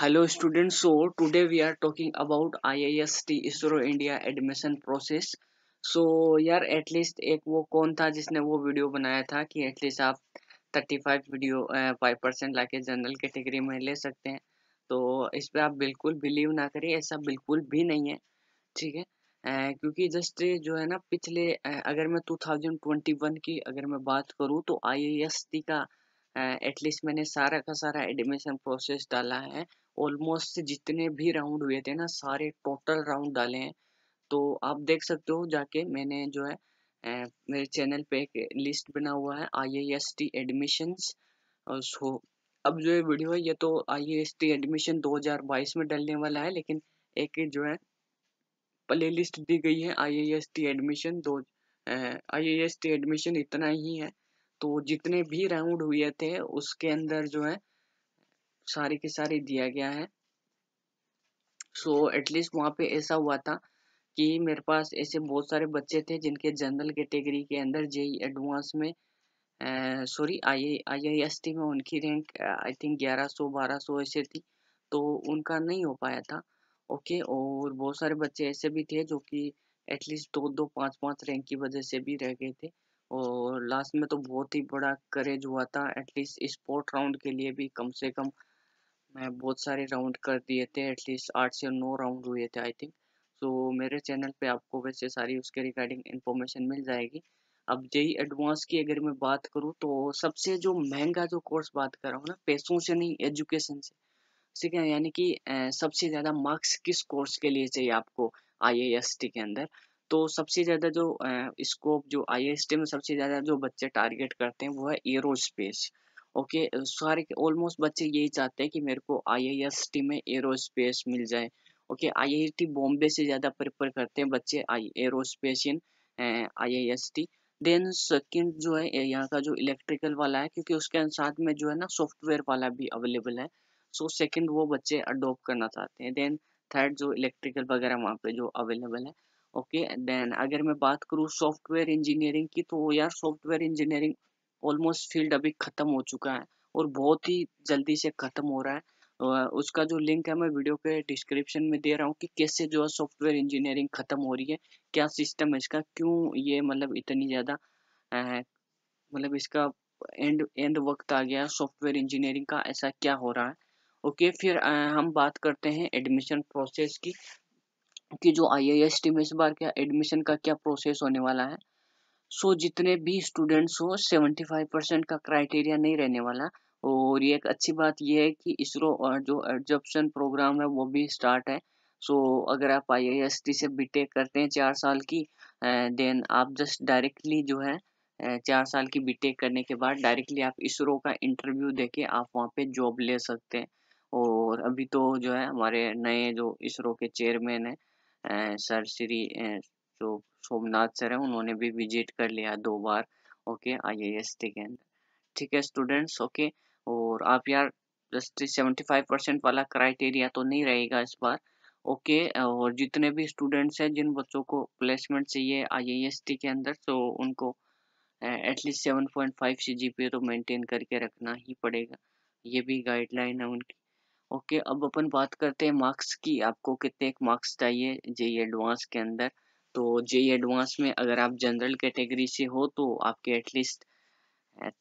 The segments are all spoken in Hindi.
hello students so today we are talking about IIST ISRO India admission process so यार एटलीस्ट एक वो कौन था जिसने वो वीडियो बनाया था कि एटलीस्ट आप 35 वीडियो फाइव परसेंट ला के जनरल कैटेगरी में ले सकते हैं तो इस पर आप बिल्कुल बिलीव ना करिए ऐसा बिल्कुल भी नहीं है ठीक है क्योंकि जस्ट जो है ना पिछले अगर मैं 2021 की अगर मैं बात करूँ तो आई का एटलीस्ट मैंने सारा का सारा एडमिशन प्रोसेस डाला है ऑलमोस्ट जितने भी राउंड हुए थे ना सारे टोटल राउंड डाले हैं तो आप देख सकते हो जाके मैंने जो है ए, मेरे चैनल पे एक लिस्ट बना हुआ है I admissions S T so अब जो ये वीडियो है ये तो आई एस टी एडमिशन 2022 में डलने वाला है लेकिन एक जो है प्ले लिस्ट दी गई है आई एस टी एडमिशन दो आई एस टी एडमिशन इतना ही है तो जितने भी राउंड हुए थे उसके अंदर जो है सारी के सारी दिया गया है सो so, एटलीस्ट वहाँ पे ऐसा हुआ था कि मेरे पास ऐसे बहुत सारे बच्चे थे जिनके जनरल कैटेगरी के, के अंदर जेई एडवांस e में sorry I I S T में उनकी रैंक आई थिंक ग्यारह 1200 बारह ऐसे थी तो उनका नहीं हो पाया था ओके और बहुत सारे बच्चे ऐसे भी थे जो कि एटलीस्ट दो दो पाँच पाँच रैंक की वजह से भी रह गए थे और लास्ट में तो बहुत ही बड़ा करेज हुआ था एटलीस्ट स्पोर्ट राउंड के लिए भी कम से कम मैं बहुत सारे राउंड कर दिए थे एटलीस्ट आठ से नौ राउंड हुए थे आई थिंक सो मेरे चैनल पे आपको वैसे सारी उसके रिगार्डिंग इन्फॉर्मेशन मिल जाएगी अब जेई एडवांस e की अगर मैं बात करूँ तो सबसे जो महंगा जो कोर्स बात कर रहा हूँ ना पैसों से नहीं एजुकेशन से ठीक है यानी कि सबसे ज़्यादा मार्क्स किस कोर्स के लिए चाहिए आपको आई के अंदर तो सबसे ज़्यादा जो स्कोप जो आई में सबसे ज़्यादा जो बच्चे टारगेट करते हैं वो है एरो स्पेस ओके सारे के ऑलमोस्ट बच्चे यही चाहते हैं कि मेरे को आई में एरो स्पेस मिल जाए ओके आई बॉम्बे से ज़्यादा प्रेफर करते हैं बच्चे I aerospace in I then second जो है यहाँ का जो इलेक्ट्रिकल वाला है क्योंकि उसके साथ में जो है ना सॉफ्टवेयर वाला भी अवेलेबल है सो so सेकंड वो बच्चे अडोप्ट करना चाहते हैं देन थर्ड जो इलेक्ट्रिकल वगैरह वहाँ पे जो अवेलेबल है ओके देन अगर मैं बात करूँ सॉफ्टवेयर इंजीनियरिंग की तो यार सॉफ्टवेयर इंजीनियरिंग ऑलमोस्ट फील्ड अभी ख़त्म हो चुका है और बहुत ही जल्दी से ख़त्म हो रहा है उसका जो लिंक है मैं वीडियो के डिस्क्रिप्शन में दे रहा हूँ कि कैसे जो है सॉफ्टवेयर इंजीनियरिंग ख़त्म हो रही है क्या सिस्टम है इसका क्यों ये मतलब इतनी ज़्यादा मतलब इसका एंड एंड वक्त आ गया सॉफ्टवेयर इंजीनियरिंग का ऐसा क्या हो रहा है ओके okay, फिर आ, हम बात करते हैं एडमिशन प्रोसेस की कि जो आई आई एस टी में इस बार क्या एडमिशन का क्या प्रोसेस होने वाला है सो so, जितने भी स्टूडेंट्स हो 75 परसेंट का क्राइटेरिया नहीं रहने वाला और ये एक अच्छी बात यह है कि इसरो जो एडजप्शन प्रोग्राम है वो भी स्टार्ट है सो so, अगर आप आई आई एस टी से बी टेक करते हैं चार साल की देन आप जस्ट डायरेक्टली जो है चार साल की बीटेक करने के बाद डायरेक्टली आप इसरो का इंटरव्यू देके आप वहाँ पे जॉब ले सकते हैं और अभी तो जो है हमारे नए जो इसरो के चेयरमैन हैं सर श्री जो सोमनाथ सर है उन्होंने भी विजिट कर लिया दो बार ओके आई टी के अंदर ठीक है स्टूडेंट्स ओके और आप यार जस्ट सेवेंटी फाइव परसेंट वाला क्राइटेरिया तो नहीं रहेगा इस बार ओके और जितने भी स्टूडेंट्स हैं जिन बच्चों को प्लेसमेंट चाहिए आई आई एस टी के अंदर तो उनको at least seven point five C G P तो मेंटेन करके रखना ही पड़ेगा ये भी गाइडलाइन है उनकी ओके अब अपन बात करते हैं मार्क्स की आपको कितने मार्क्स चाहिए जेई एडवांस e के अंदर तो जेई एडवांस e में अगर आप जनरल कैटेगरी से हो तो आपके एटलीस्ट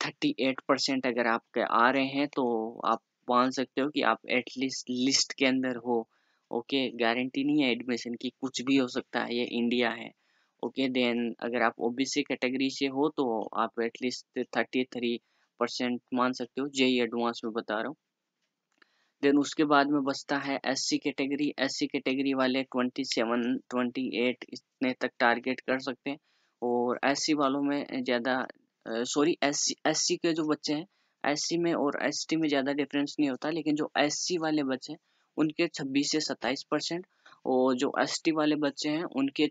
थर्टी एट परसेंट अगर आपके आ रहे हैं तो आप मान सकते हो कि आप एटलीस्ट लिस्ट के अंदर हो ओके गारंटी नहीं है एडमिशन की कुछ भी हो सकता है ये इंडिया है ओके देन अगर आप ओबीसी कैटेगरी से हो तो आप एटलीस्ट थर्टी थ्री परसेंट मान सकते हो जेई एडवांस e में बता रहा हूँ देन उसके बाद में बचता है एससी कैटेगरी एससी कैटेगरी वाले ट्वेंटी सेवन ट्वेंटी एट इतने तक टारगेट कर सकते हैं और एससी वालों में ज़्यादा सॉरी एस सी के जो बच्चे हैं एससी में और टी में ज़्यादा डिफरेंस नहीं होता लेकिन जो एससी वाले बच्चे हैं उनके छब्बीस से सत्ताईस परसेंट और जो टी वाले बच्चे हैं उनके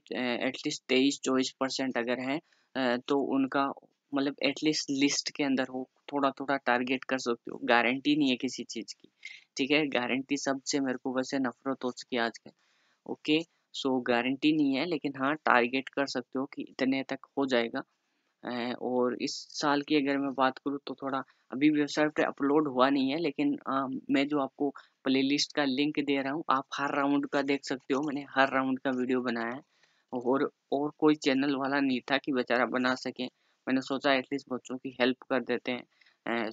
एटलीस्ट तेईस चौबीस परसेंट अगर हैं तो उनका मतलब एटलीस्ट लिस्ट के अंदर हो थोड़ा थोड़ा टारगेट कर सकते हो गारंटी नहीं है किसी चीज़ की ठीक है गारंटी शब्द से मेरे को वैसे नफरत हो चुकी है कल ओके सो गारंटी नहीं है लेकिन हाँ टारगेट कर सकते हो कि इतने तक हो जाएगा और इस साल की अगर मैं बात करूँ तो थोड़ा अभी वेबसाइट पे अपलोड हुआ नहीं है लेकिन आ, मैं जो आपको प्लेलिस्ट का लिंक दे रहा हूँ आप हर राउंड का देख सकते हो मैंने हर राउंड का वीडियो बनाया है और और कोई चैनल वाला नहीं था कि बेचारा बना सके मैंने सोचा एटलीस्ट बच्चों की हेल्प कर देते हैं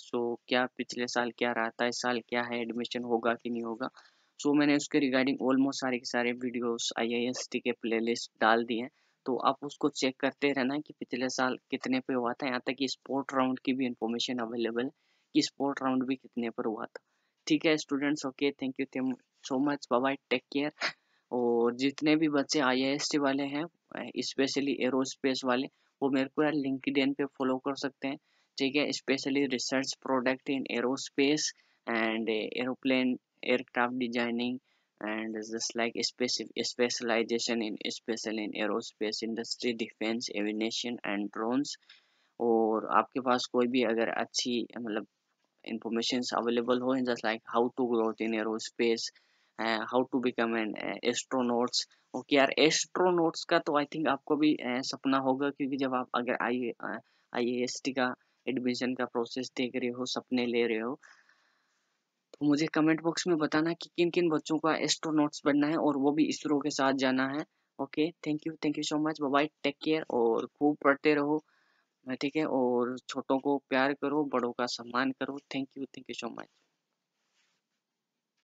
सो क्या पिछले साल क्या रहा था इस साल क्या है एडमिशन होगा कि नहीं होगा सो so, मैंने उसके रिगार्डिंग ऑलमोस्ट सारे के सारे वीडियोस आईआईएसटी के प्लेलिस्ट डाल दिए हैं तो आप उसको चेक करते रहना कि पिछले साल कितने पे हुआ था यहाँ तक कि स्पोर्ट राउंड की भी इंफॉर्मेशन अवेलेबल है कि स्पोर्ट राउंड भी कितने पर हुआ था ठीक है students okay thank you so much bye take care और जितने भी बच्चे आई वाले हैं स्पेशली एरोस्पेस वाले वो मेरे को यार लिंकड पे फॉलो कर सकते हैं ठीक है specially research product in aerospace and aeroplane aircraft designing and just like specialization in special in aerospace industry defence aviation and drones और आपके पास कोई भी अगर अच्छी मतलब इंफॉर्मेशन अवेलेबल हो just like how to growth in aerospace how to become an astronauts okay यार एस्ट्रोनोट्स का तो आई थिंक आपको भी uh, सपना होगा क्योंकि जब आप अगर आई आई एस टी का एडमिशन का प्रोसेस देख रहे हो सपने ले रहे हो तो मुझे कमेंट बॉक्स में बताना कि किन किन बच्चों का एस्ट्रोनॉट्स बनना है और वो भी इसरो के साथ जाना है okay thank you thank you so much bye take care और खूब पढ़ते रहो ठीक है और छोटों को प्यार करो बड़ों का सम्मान करो thank you thank you so much